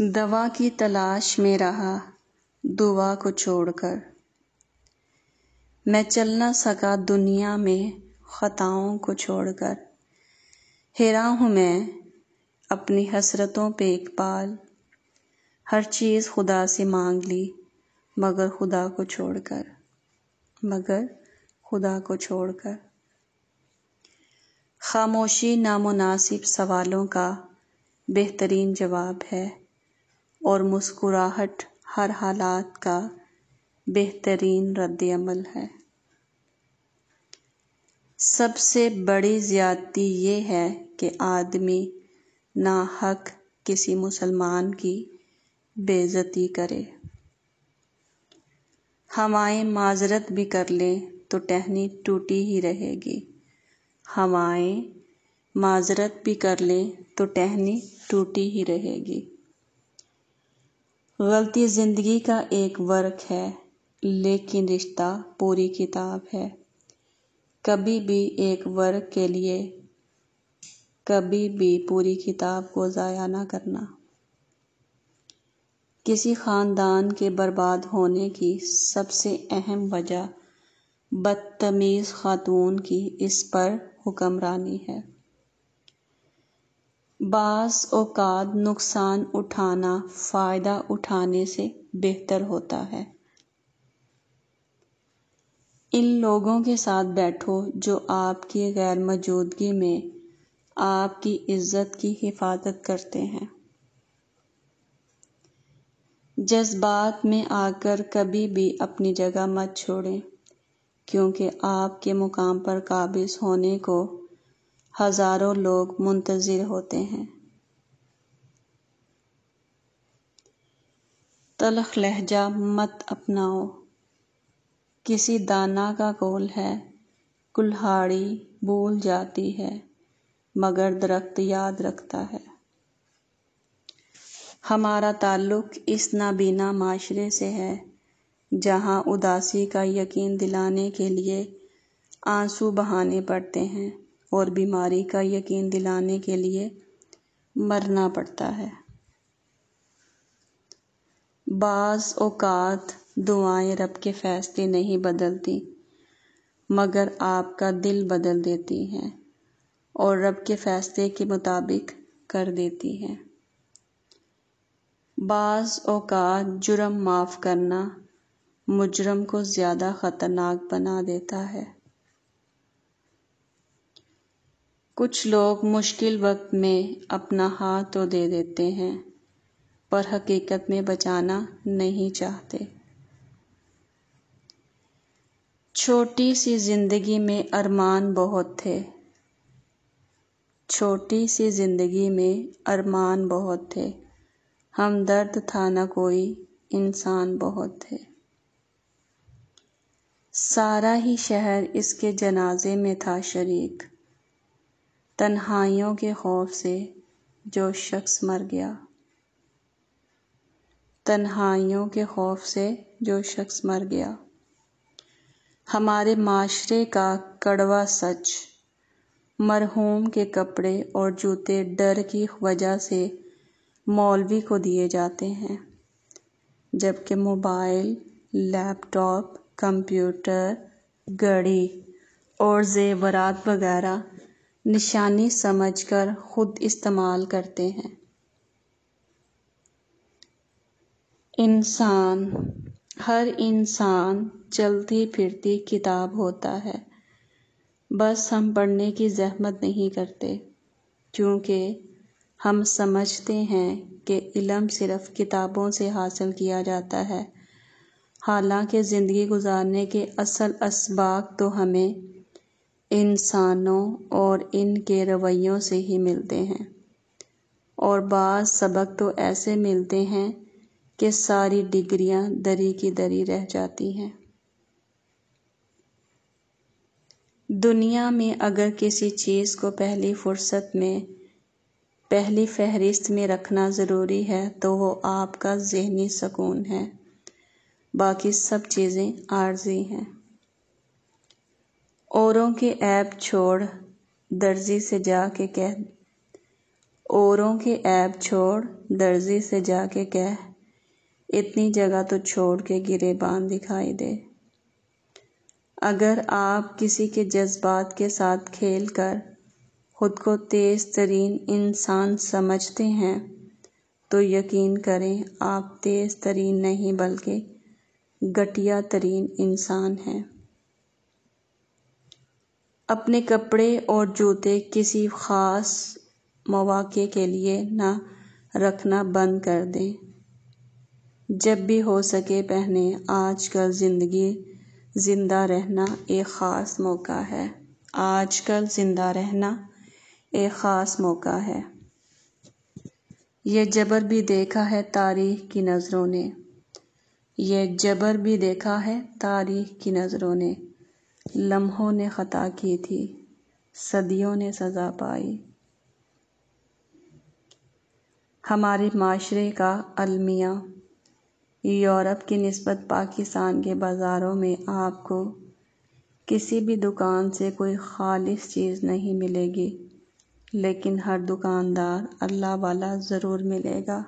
दवा की तलाश में रहा दुआ को छोड़कर मैं चल ना सका दुनिया में ख़ताओं को छोड़कर हैरा हूँ मैं अपनी हसरतों पे पाल हर चीज़ खुदा से मांग ली मगर खुदा को छोड़कर मगर खुदा को छोड़कर खामोशी नामुनासिब सवालों का बेहतरीन जवाब है और मुस्कुराहट हर हालात का बेहतरीन रद्दमल है सबसे बड़ी ज़्यादती ये है कि आदमी ना हक किसी मुसलमान की बेज़ती करे हवाएं माजरत भी कर लें तो टहनी टूटी ही रहेगी हवाएं माजरत भी कर लें तो टहनी टूटी ही रहेगी गलती ज़िंदगी का एक वर्क है लेकिन रिश्ता पूरी किताब है कभी भी एक वर्क के लिए कभी भी पूरी किताब को ज़ाया ना करना किसी ख़ानदान के बर्बाद होने की सबसे अहम वजह बदतमीज़ खातून की इस पर हुक्मरानी है बास औक़ात नुकसान उठाना फ़ायदा उठाने से बेहतर होता है इन लोगों के साथ बैठो जो आपकी गैर मौजूदगी में आपकी इज़्ज़त की हिफाज़त करते हैं जज्बात में आकर कभी भी अपनी जगह मत छोड़ें क्योंकि आपके मुकाम पर काबिज़ होने को हजारों लोग मुंतज़िर होते हैं तलख लहजा मत अपनाओ किसी दाना का कोल है कुल्हाड़ी भूल जाती है मगर दरख्त याद रखता है हमारा ताल्लुक इस नाबीना माशरे से है जहाँ उदासी का यकीन दिलाने के लिए आंसू बहाने पड़ते हैं और बीमारी का यकीन दिलाने के लिए मरना पड़ता है बाज़ औकात दुआएं रब के फैसले नहीं बदलती मगर आपका दिल बदल देती हैं और रब के फैसले के मुताबिक कर देती हैं बाज़ औकात जुर्म माफ़ करना मुजरम को ज़्यादा ख़तरनाक बना देता है कुछ लोग मुश्किल वक्त में अपना हाथ तो दे देते हैं पर हकीकत में बचाना नहीं चाहते छोटी सी ज़िंदगी में अरमान बहुत थे छोटी सी ज़िंदगी में अरमान बहुत थे हमदर्द था न कोई इंसान बहुत थे सारा ही शहर इसके जनाजे में था शरीक तन्हाइयों के खौफ से जो शख्स मर गया तन्हाइयों के खौफ से जो शख्स मर गया हमारे माशरे का कड़वा सच मरहूम के कपड़े और जूते डर की वजह से मौलवी को दिए जाते हैं जबकि मोबाइल लैपटॉप कंप्यूटर घड़ी और ज़ेवरात वगैरह निशानी समझकर ख़ुद इस्तेमाल करते हैं इंसान हर इंसान चलती फिरती किताब होता है बस हम पढ़ने की जहमत नहीं करते क्योंकि हम समझते हैं कि इलम सिर्फ किताबों से हासिल किया जाता है हालांकि ज़िंदगी गुजारने के असल इसबाक तो हमें इंसानों और इनके रवैयों से ही मिलते हैं और बाज़ सबक तो ऐसे मिलते हैं कि सारी डिग्रियां दरी की दरी रह जाती हैं दुनिया में अगर किसी चीज़ को पहली फुर्सत में पहली फहरिस्त में रखना ज़रूरी है तो वो आपका जहनी सकून है बाकी सब चीज़ें आर्जी हैं औरों के ऐप छोड़ दर्जी से जा के कह औरों के ऐप छोड़ दर्जी से जा के कह इतनी जगह तो छोड़ के गिरे बांध दिखाई दे अगर आप किसी के जज्बात के साथ खेल कर ख़ुद को तेज़ तरीन इंसान समझते हैं तो यकीन करें आप तेज़ तरीन नहीं बल्कि घटिया तरीन इंसान हैं अपने कपड़े और जूते किसी ख़ास मौक़े के लिए ना रखना बंद कर दें जब भी हो सके पहने आज कल ज़िंदगी ज़िंदा रहना एक ख़ास मौक़ा है आज कल ज़िंदा रहना एक ख़ास मौक़ा है यह जबर भी देखा है तारीख की नज़रों ने यह जबर भी देखा है तारीख की नज़रों ने लम्हों ने ख़ता की थी सदियों ने सज़ा पाई हमारे माशरे का अलमिया यूरोप की नस्बत पाकिस्तान के बाज़ारों में आपको किसी भी दुकान से कोई ख़ालिश चीज़ नहीं मिलेगी लेकिन हर दुकानदार अल्लाह वाला ज़रूर मिलेगा